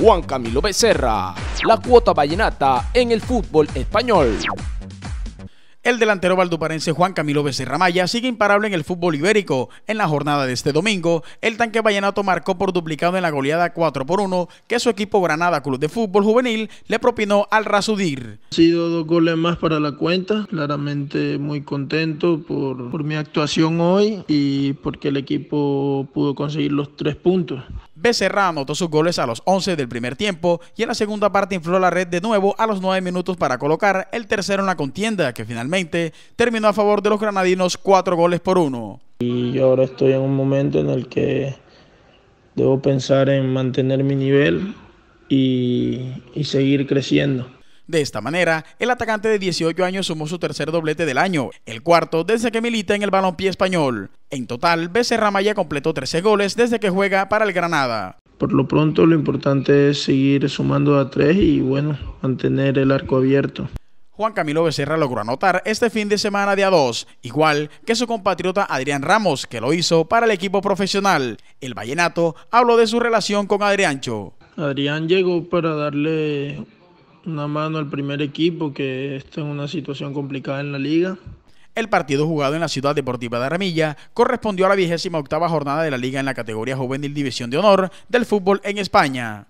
Juan Camilo Becerra, la cuota vallenata en el fútbol español. El delantero valduparense Juan Camilo Becerra Maya sigue imparable en el fútbol ibérico. En la jornada de este domingo, el tanque vallenato marcó por duplicado en la goleada 4 por 1 que su equipo Granada Club de Fútbol Juvenil le propinó al Rasudir. Ha sido dos goles más para la cuenta. Claramente muy contento por, por mi actuación hoy y porque el equipo pudo conseguir los tres puntos. Becerra anotó sus goles a los 11 del primer tiempo y en la segunda parte infló la red de nuevo a los 9 minutos para colocar el tercero en la contienda que finalmente terminó a favor de los granadinos 4 goles por 1. Y yo ahora estoy en un momento en el que debo pensar en mantener mi nivel y, y seguir creciendo. De esta manera, el atacante de 18 años sumó su tercer doblete del año, el cuarto desde que milita en el balompié español. En total, Becerra Maya completó 13 goles desde que juega para el Granada. Por lo pronto, lo importante es seguir sumando a tres y, bueno, mantener el arco abierto. Juan Camilo Becerra logró anotar este fin de semana de a 2, igual que su compatriota Adrián Ramos, que lo hizo para el equipo profesional. El Vallenato habló de su relación con Adriáncho. Adrián llegó para darle una mano al primer equipo que está en una situación complicada en la liga. El partido jugado en la ciudad deportiva de Aramilla correspondió a la vigésima octava jornada de la liga en la categoría juvenil División de Honor del fútbol en España.